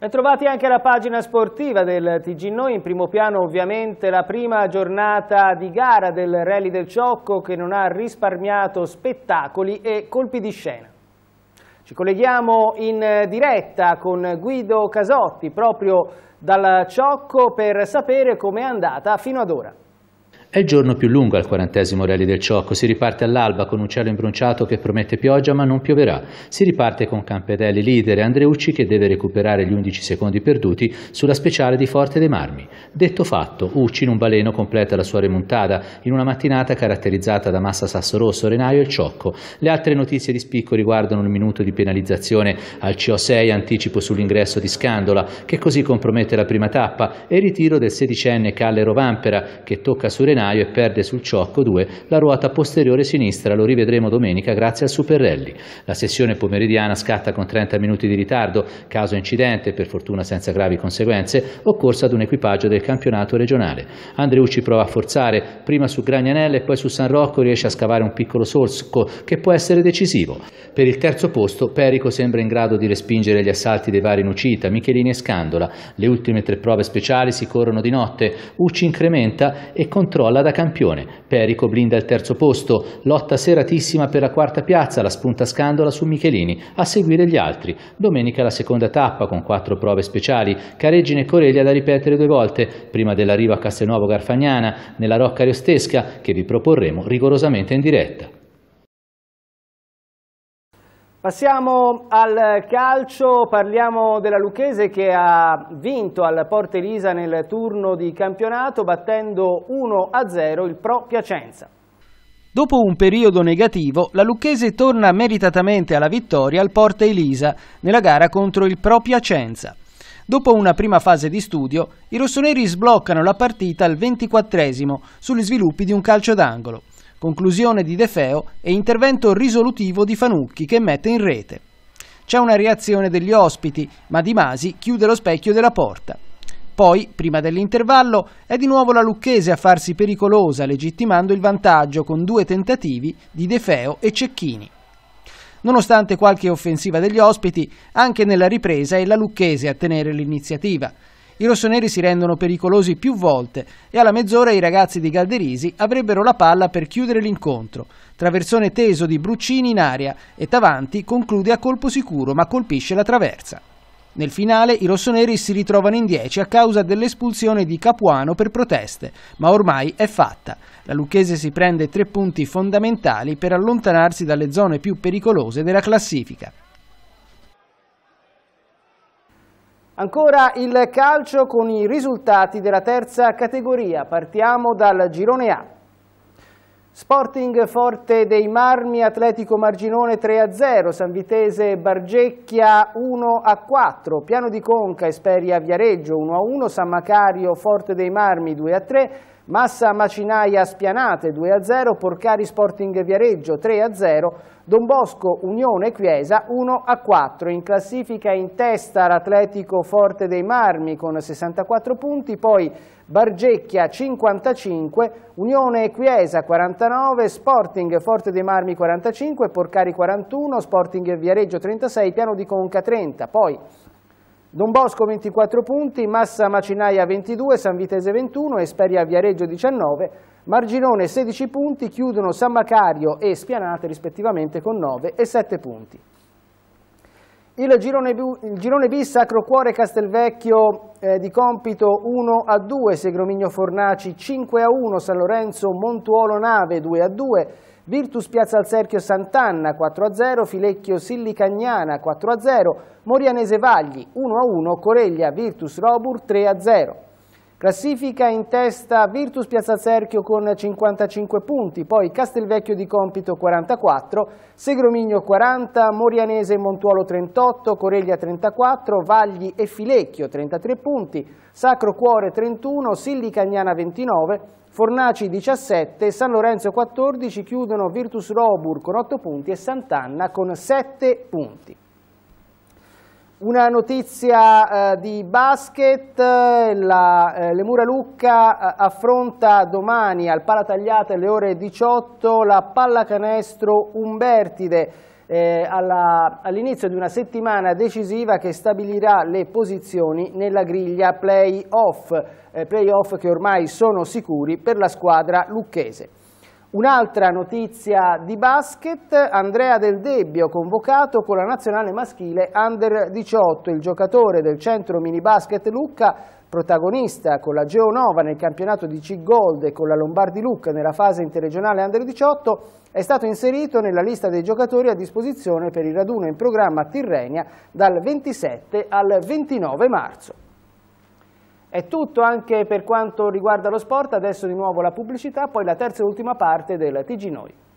Ben trovati anche alla pagina sportiva del TG Noi, in primo piano ovviamente la prima giornata di gara del Rally del Ciocco che non ha risparmiato spettacoli e colpi di scena. Ci colleghiamo in diretta con Guido Casotti proprio dal Ciocco per sapere com'è andata fino ad ora. È il giorno più lungo al quarantesimo rally del Ciocco, si riparte all'alba con un cielo imbronciato che promette pioggia ma non pioverà, si riparte con Campedelli leader e Andreucci che deve recuperare gli 11 secondi perduti sulla speciale di Forte dei Marmi. Detto fatto, Ucci in un baleno completa la sua remontata in una mattinata caratterizzata da Massa Sasso Rosso, Renaio e Ciocco. Le altre notizie di spicco riguardano il minuto di penalizzazione al CO6 anticipo sull'ingresso di Scandola, che così compromette la prima tappa, e il ritiro del sedicenne Callero Vampera, che tocca su Renaio e perde sul Ciocco 2 la ruota posteriore sinistra. Lo rivedremo domenica grazie al Super Rally. La sessione pomeridiana scatta con 30 minuti di ritardo, caso incidente, per fortuna senza gravi conseguenze, occorso ad un equipaggio del del campionato regionale. Andreucci prova a forzare, prima su Gragnanella e poi su San Rocco riesce a scavare un piccolo solco che può essere decisivo. Per il terzo posto Perico sembra in grado di respingere gli assalti dei vari in uscita, Michelini e Scandola. Le ultime tre prove speciali si corrono di notte, Ucci incrementa e controlla da campione. Perico blinda il terzo posto, lotta seratissima per la quarta piazza, la spunta Scandola su Michelini, a seguire gli altri. Domenica la seconda tappa con quattro prove speciali, Careggine e Coreglia da ripetere due volte, prima dell'arrivo a Castelnuovo Garfagnana, nella Rocca Ariostesca, che vi proporremo rigorosamente in diretta. Passiamo al calcio, parliamo della Lucchese che ha vinto al Porte Elisa nel turno di campionato battendo 1-0 il Pro Piacenza. Dopo un periodo negativo, la Lucchese torna meritatamente alla vittoria al Porte Elisa nella gara contro il Pro Piacenza. Dopo una prima fase di studio, i rossoneri sbloccano la partita al 24 sugli sviluppi di un calcio d'angolo. Conclusione di De Feo e intervento risolutivo di Fanucchi che mette in rete. C'è una reazione degli ospiti, ma Di Masi chiude lo specchio della porta. Poi, prima dell'intervallo, è di nuovo la Lucchese a farsi pericolosa, legittimando il vantaggio con due tentativi di De Feo e Cecchini. Nonostante qualche offensiva degli ospiti, anche nella ripresa è la Lucchese a tenere l'iniziativa. I rossoneri si rendono pericolosi più volte e alla mezz'ora i ragazzi di Galderisi avrebbero la palla per chiudere l'incontro. Traversone teso di Bruccini in aria e Tavanti conclude a colpo sicuro ma colpisce la traversa. Nel finale i rossoneri si ritrovano in 10 a causa dell'espulsione di Capuano per proteste, ma ormai è fatta. La Lucchese si prende tre punti fondamentali per allontanarsi dalle zone più pericolose della classifica. Ancora il calcio con i risultati della terza categoria. Partiamo dal girone A. Sporting Forte dei Marmi, Atletico Marginone 3-0, San Vitese Bargecchia 1-4, Piano di Conca Esperia Viareggio 1-1, San Macario Forte dei Marmi 2-3, Massa Macinaia Spianate 2-0, Porcari Sporting Viareggio 3-0, Don Bosco, Unione Chiesa 1 a 4, in classifica in testa l'Atletico Forte dei Marmi con 64 punti, poi Bargecchia 55, Unione Chiesa 49, Sporting Forte dei Marmi 45, Porcari 41, Sporting Viareggio 36, Piano di Conca 30, poi Don Bosco 24 punti, Massa Macinaia 22, San Vitese 21, Esperia Viareggio 19, Marginone 16 punti, chiudono San Macario e Spianate rispettivamente con 9 e 7 punti. Il girone, il girone B, Sacro Cuore Castelvecchio eh, di compito 1 a 2, Segromigno Fornaci 5 a 1, San Lorenzo Montuolo Nave 2 a 2, Virtus Piazza al Sant'Anna 4-0, Filecchio Sillicagnana 4-0, Morianese Vagli 1-1, Coreglia Virtus Robur 3-0. Classifica in testa Virtus Piazza Piazzacerchio con 55 punti, poi Castelvecchio di Compito 44, Segromigno 40, Morianese e Montuolo 38, Coreglia 34, Vagli e Filecchio 33 punti, Sacro Cuore 31, Silli Cagnana 29, Fornaci 17, San Lorenzo 14, chiudono Virtus Robur con 8 punti e Sant'Anna con 7 punti. Una notizia eh, di basket, eh, la, eh, le Mura Lucca eh, affronta domani al Palatagliate alle ore 18 la pallacanestro Umbertide eh, all'inizio all di una settimana decisiva che stabilirà le posizioni nella griglia playoff, eh, playoff che ormai sono sicuri per la squadra lucchese. Un'altra notizia di basket, Andrea Del Debbio convocato con la nazionale maschile Under 18, il giocatore del centro mini basket Lucca, protagonista con la Geonova nel campionato di C-Gold e con la Lombardi Lucca nella fase interregionale Under 18, è stato inserito nella lista dei giocatori a disposizione per il raduno in programma a Tirrenia dal 27 al 29 marzo. È tutto anche per quanto riguarda lo sport, adesso di nuovo la pubblicità, poi la terza e ultima parte del TG Noi.